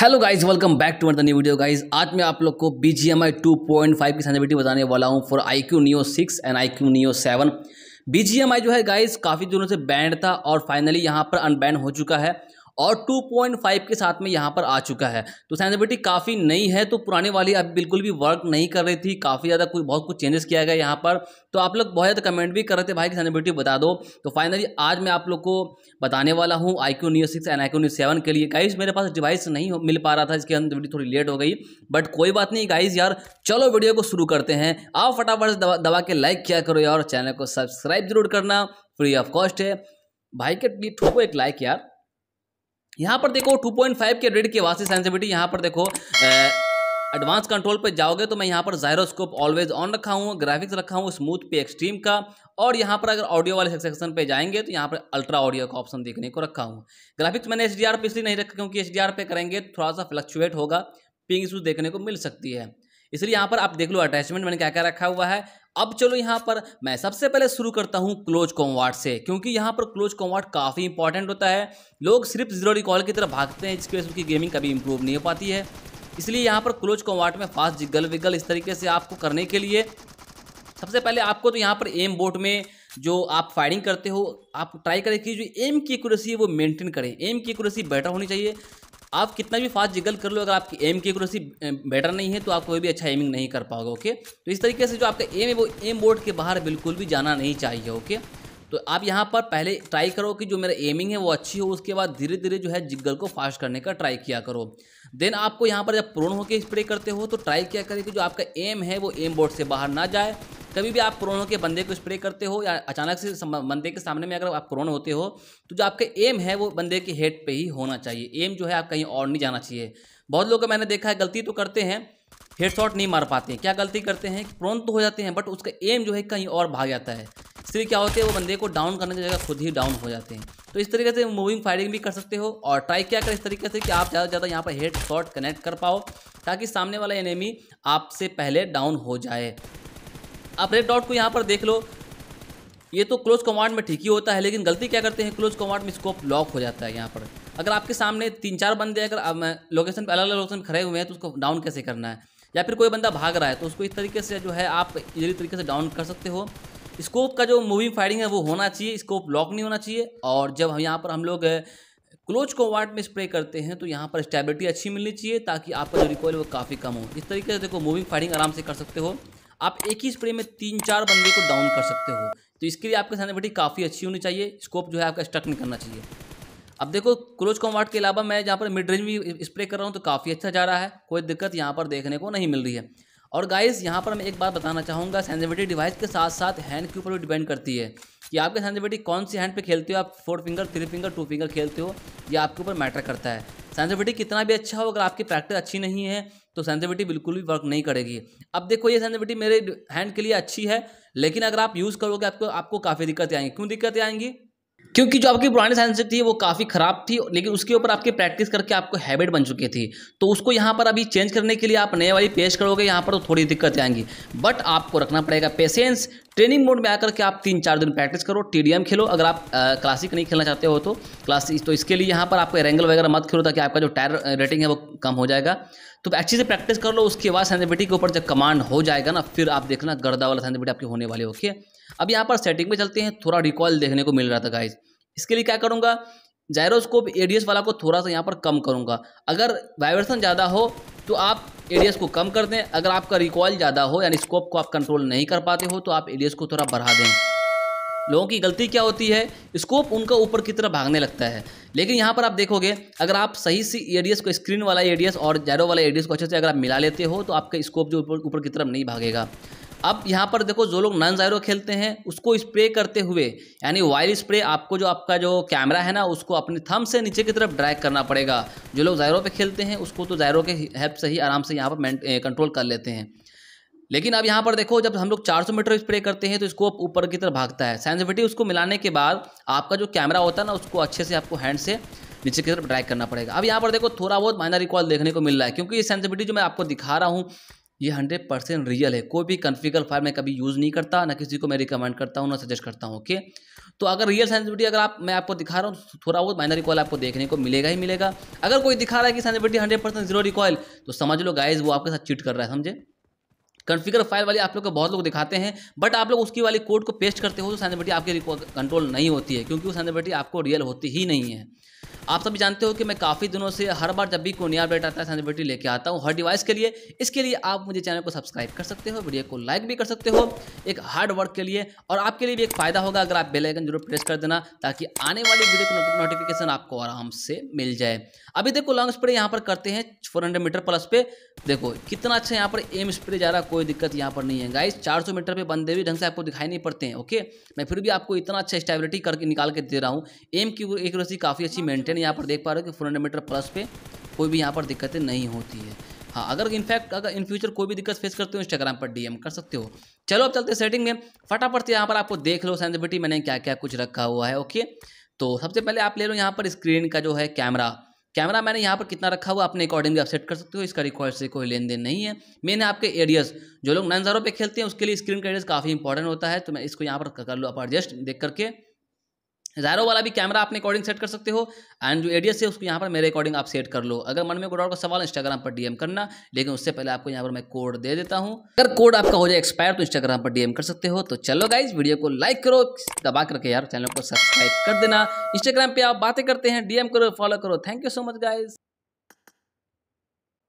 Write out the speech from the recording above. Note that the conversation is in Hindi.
hello guys welcome back to the new video guys आज मैं आप लोग को B G M I two point five की सेंसिटिविटी बताने वाला हूँ for I Q neo six and I Q neo seven B G M I जो है गाइस काफ़ी दिनों से बैंड था और फाइनली यहाँ पर अनबैंड हो चुका है और 2.5 के साथ में यहाँ पर आ चुका है तो सेंसिटिविटी काफ़ी नई है तो पुराने वाली अब बिल्कुल भी वर्क नहीं कर रही थी काफ़ी ज़्यादा कुछ बहुत कुछ चेंजेस किया गया यहाँ पर तो आप लोग बहुत ज़्यादा कमेंट भी कर रहे थे भाई की सेंसिटिविटी बता दो तो फाइनली आज मैं आप लोग को बताने वाला हूँ I Q new six and I Q new seven के लिए गाइज मेरे पास डिवाइस नहीं मिल पा रहा था इसके अंदर वीडियो थोड़ी लेट हो गई बट कोई बात नहीं गाइज यार चलो वीडियो को शुरू करते हैं आप फटाफट दबा, दबा के लाइक किया करो यार चैनल को सब्सक्राइब जरूर करना फ्री ऑफ कॉस्ट है भाई के ठोको एक लाइक यार यहाँ पर देखो 2.5 के रेड की वासी सेंसिटिविटी यहाँ पर देखो एडवांस कंट्रोल पे जाओगे तो मैं यहाँ पर जायरोस्कोप ऑलवेज ऑन रखा हूँ ग्राफिक्स रखा हूँ स्मूथ पे एक्सट्रीम का और यहाँ पर अगर ऑडियो वाले सेक्शन पे जाएंगे तो यहाँ पर अल्ट्रा ऑडियो का ऑप्शन देखने को रखा हूँ ग्राफिक्स मैंने एच डी आर पे इसलिए नहीं रखा क्योंकि एच डी आर पे करेंगे थोड़ा सा फ्लक्चुएट होगा पिंग इशूज देखने को मिल सकती है इसलिए यहाँ पर आप देख लो अटैचमेंट मैंने क्या क्या रखा हुआ है अब चलो यहाँ पर मैं सबसे पहले शुरू करता हूँ क्लोज कॉमवाट से क्योंकि यहाँ पर क्लोज कॉमवाट काफ़ी इंपॉर्टेंट होता है लोग सिर्फ जीरो रिकॉल की तरफ भागते हैं जिसकी वजह से उनकी गेमिंग कभी इंप्रूव नहीं हो पाती है इसलिए यहाँ पर क्लोज कॉमवाट में फास्ट जिगल विगल इस तरीके से आपको करने के लिए सबसे पहले आपको तो यहाँ पर एम बोट में जो आप फायरिंग करते हो आप ट्राई करें कि जो एम की एक्यूरेसी है वो मेंटेन करें एम की एक्यूरेसी बेटर होनी चाहिए आप कितना भी फास्ट जिगल कर लो अगर आपकी एम की एक्यूरेसी बेटर नहीं है तो आप कोई भी अच्छा एमिंग नहीं कर पाओगे ओके तो इस तरीके से जो आपका एम है वो एम बोर्ड के बाहर बिल्कुल भी जाना नहीं चाहिए ओके तो आप यहाँ पर पहले ट्राई करो कि जो मेरा एमिंग है वो अच्छी हो उसके बाद धीरे धीरे जो है जिग्गल को फास्ट करने का ट्राई किया करो देन आपको यहाँ पर जब प्रोन होकर स्प्रे करते हो तो ट्राई किया करें कि जो आपका एम है वो एम बोर्ड से बाहर ना जाए कभी भी आप प्रोन के बंदे को स्प्रे करते हो या अचानक से बंदे के सामने में अगर आप प्रोन होते हो तो जो आपका एम है वो बंदे के हेड पर ही होना चाहिए एम जो है आप कहीं और नहीं जाना चाहिए बहुत लोग मैंने देखा है गलती तो करते हैं हेड शॉट नहीं मार पाते हैं क्या गलती करते हैं प्रोन तो हो जाते हैं बट उसका एम जो है कहीं और भाग जाता है फिर क्या होते हैं वो बंदे को डाउन करने की जगह खुद ही डाउन हो जाते हैं तो इस तरीके से मूविंग फायरिंग भी कर सकते हो और ट्राई क्या कर इस तरीके से कि आप ज़्यादा से ज़्यादा यहाँ पर हेड शॉट कनेक्ट कर पाओ ताकि सामने वाला एनिमी आपसे पहले डाउन हो जाए आप रेड डॉट को यहाँ पर देख लो ये तो क्लोज कमांड में ठीक ही होता है लेकिन गलती क्या करते हैं क्लोज कमांड में स्कोप लॉक हो जाता है यहाँ पर अगर आपके सामने तीन चार बंदे अगर लोकेशन पर अलग अलग लोकेशन खड़े हुए हैं तो उसको डाउन कैसे करना है या फिर कोई बंदा भाग रहा है तो उसको इस तरीके से जो है आप इजी तरीके से डाउन कर सकते हो स्कोप का जो मूविंग फायरिंग है वो होना चाहिए स्कोप लॉक नहीं होना चाहिए और जब हम यहाँ पर हम लोग क्लोज को वार्ड में स्प्रे करते हैं तो यहाँ पर स्टेबिलिटी अच्छी मिलनी चाहिए ताकि आपका जो रिकॉयल वो काफ़ी कम हो इस तरीके से देखो मूविंग फायरिंग आराम से कर सकते हो आप एक ही स्प्रे में तीन चार बंदे को डाउन कर सकते हो तो इसके लिए आपकी सेनेबिलिटी काफ़ी अच्छी होनी चाहिए स्कोप जो है आपका स्टक नहीं करना चाहिए अब देखो क्लोज कॉम्बाट के अलावा मैं जहाँ पर मिड रेंज भी स्प्रे कर रहा हूँ तो काफ़ी अच्छा जा रहा है कोई दिक्कत यहाँ पर देखने को नहीं मिल रही है और गाइस यहाँ पर मैं एक बात बताना चाहूँगा सेंसिटिविटी डिवाइस के साथ साथ हैंड के ऊपर भी डिपेंड करती है कि आपके सेंसिटिविटी कौन सी हैंड पे खेलते हो आप four finger three finger two finger खेलते हो ये आपके ऊपर मैटर करता है सेंसिटिविटी कितना भी अच्छा हो अगर आपकी प्रैक्टिस अच्छी नहीं है तो सेंसिटिविटी बिल्कुल भी वर्क नहीं करेगी अब देखो ये सेंसिटिविटी मेरे हैंड के लिए अच्छी है लेकिन अगर आप यूज़ करोगे आपको आपको काफ़ी दिक्कतें आएंगी क्यों दिक्कतें आएंगी क्योंकि जो आपकी पुरानी साइंस थी वो काफ़ी ख़राब थी लेकिन उसके ऊपर आपकी प्रैक्टिस करके आपको हैबिट बन चुकी थी तो उसको यहाँ पर अभी चेंज करने के लिए आप नए वाली पेश करोगे यहाँ पर तो थोड़ी दिक्कतें आएंगी बट आपको रखना पड़ेगा पेशेंस ट्रेनिंग मोड में आकर के आप तीन चार दिन प्रैक्टिस करो टी खेलो अगर आप क्लासिक नहीं खेलना चाहते हो तो क्लासिक तो इसके लिए यहाँ पर आपको एरेंगल वगैरह मत खेलो ताकि आपका जो टायर रेटिंग है वो कम हो जाएगा तो अच्छे से प्रैक्टिस कर लो उसके बाद सेंसिटिविटी के ऊपर जब कमांड हो जाएगा ना फिर आप देखना गर्दा वाला सेंसिटिविटी आपकी होने वाली ओके अब यहाँ पर सेटिंग में चलते हैं थोड़ा रिकॉल देखने को मिल रहा था गाइज़ इसके लिए क्या करूँगा जायरोस्कोप एडीएस वाला को थोड़ा सा यहाँ पर कम करूँगा अगर वाइब्रेशन ज़्यादा हो तो आप एडीएस को कम कर दें अगर आपका रिकॉल ज़्यादा हो यानी स्कोप को आप कंट्रोल नहीं कर पाते हो तो आप एडीएस को थोड़ा बढ़ा दें लोगों की गलती क्या होती है स्कोप उनका ऊपर की तरफ भागने लगता है लेकिन यहाँ पर आप देखोगे अगर आप सही सी एडीएस को स्क्रीन वाला एडीएस और जैरो वाला एडीएस को अच्छे से अगर आप मिला लेते हो तो आपका स्कोप जो ऊपर ऊपर की तरफ नहीं भागेगा अब यहाँ पर देखो जो लोग नॉन जायरो खेलते हैं उसको स्प्रे करते हुए यानी वायर स्प्रे आपको जो आपका जो कैमरा है ना उसको अपने थम से नीचे की तरफ ड्रैग करना पड़ेगा जो लोग जायरो पे खेलते हैं उसको तो जायरो के हेल्प से ही आराम से यहाँ पर कंट्रोल कर लेते हैं लेकिन अब यहाँ पर देखो जब हम लोग 400 मीटर स्प्रे करते हैं तो इसको ऊपर की तरफ भागता है सेंसिटिविटी उसको मिलाने के बाद आपका जो कैमरा होता है ना उसको अच्छे से आपको हैंड से नीचे की तरफ ड्राइक करना पड़ेगा अब यहाँ पर देखो थोड़ा बहुत माइनर रिकॉल देखने को मिल रहा है क्योंकि ये सेंसिटिविटी जो मैं आपको दिखा रहा हूँ ये हंड्रेड परसेंट रियल है कोई भी कन्फिगर फायर मैं कभी यूज़ नहीं करता ना किसी को मैं रिकमेंड करता हूँ ना सजेस्ट करता हूँ ओके तो अगर रियल सेंसिटिविटी अगर आप मैं आपको दिखा रहा हूँ थोड़ा बहुत माइनर रिकॉल आपको देखने को मिलेगा ही मिलेगा अगर कोई दिखा रहा है कि sensitivity hundred percent zero recoil तो समझ लो गाइज वो आपके साथ चीट कर रहा है समझे कॉन्फ़िगर फाइल वाली आप लोग को बहुत लोग दिखाते हैं बट आप लोग उसकी वाली कोड को पेस्ट करते हो तो साइनेबिलिटी आपकी कंट्रोल नहीं होती है क्योंकि वो साइनेबिलिटी आपको रियल होती ही नहीं है आप सभी जानते हो कि मैं काफ़ी दिनों से हर बार जब भी कोई अपडेट आता है सेंसिटिविटी लेके आता हूँ हर डिवाइस के लिए इसके लिए आप मुझे चैनल को सब्सक्राइब कर सकते हो वीडियो को लाइक भी कर सकते हो एक हार्ड वर्क के लिए और आपके लिए भी एक फ़ायदा होगा अगर आप बेलाइकन जरूर प्रेस कर देना ताकि आने वाली वीडियो की नोटिफिकेशन आपको आराम से मिल जाए अभी देखो लॉन्ग स्प्रे यहाँ पर करते हैं फोर मीटर प्लस पे देखो कितना अच्छा यहाँ पर एम स्प्रे जा रहा कोई दिक्कत यहाँ पर नहीं है गाइस चार मीटर पर बंदे भी ढंग से आपको दिखाई नहीं पड़ते हैं ओके मैं फिर भी आपको इतना अच्छा स्टेबिलिटी करके निकाल के दे रहा हूँ एम की एक काफ़ी अच्छी मेंटेन सेकंड यहाँ पर देख पा रहे हो कि फोर हंड्रेड मीटर प्लस पे कोई भी यहाँ पर दिक्कतें नहीं होती है हाँ अगर इनफैक्ट अगर इन फ्यूचर कोई भी दिक्कत फेस करते हो इंस्टाग्राम पर डीएम कर सकते हो चलो अब चलते सेटिंग में फटाफट से यहाँ पर आपको देख लो सेंसिबिलिटी मैंने क्या क्या कुछ रखा हुआ है ओके तो सबसे पहले आप ले लो यहाँ पर स्क्रीन का जो है कैमरा कैमरा मैंने यहाँ पर कितना रखा हुआ अपने अकॉर्डिंगली आप सेट कर सकते हो इसका रिकॉर्ड से कोई लेन देन नहीं है मैंने आपके एरियस जो लोग नाइन हज़ारों पे खेलते हैं उसके लिए स्क्रीन का एरियस काफ़ी इंपॉर्टेंट होता है तो मैं इसको यहाँ पर कर लो आप एडजस्ट देख करके जारो वाला भी कैमरा आपने अकॉर्डिंग सेट कर सकते हो एंड जो एडियस है उसको यहाँ पर मेरे अकॉर्डिंग आप सेट कर लो अगर मन में कोई डाउट का सवाल इंस्टाग्राम पर डीएम करना लेकिन उससे पहले आपको यहाँ पर मैं कोड दे देता हूँ अगर कोड आपका हो जाए एक्सपायर तो इंस्टाग्राम पर डीएम कर सकते हो तो चलो गाइज वीडियो को लाइक करो दबा करके यार चैनल को सब्सक्राइब कर देना इंस्टाग्राम पर आप बातें करते हैं डीएम करो फॉलो करो thank you so much guys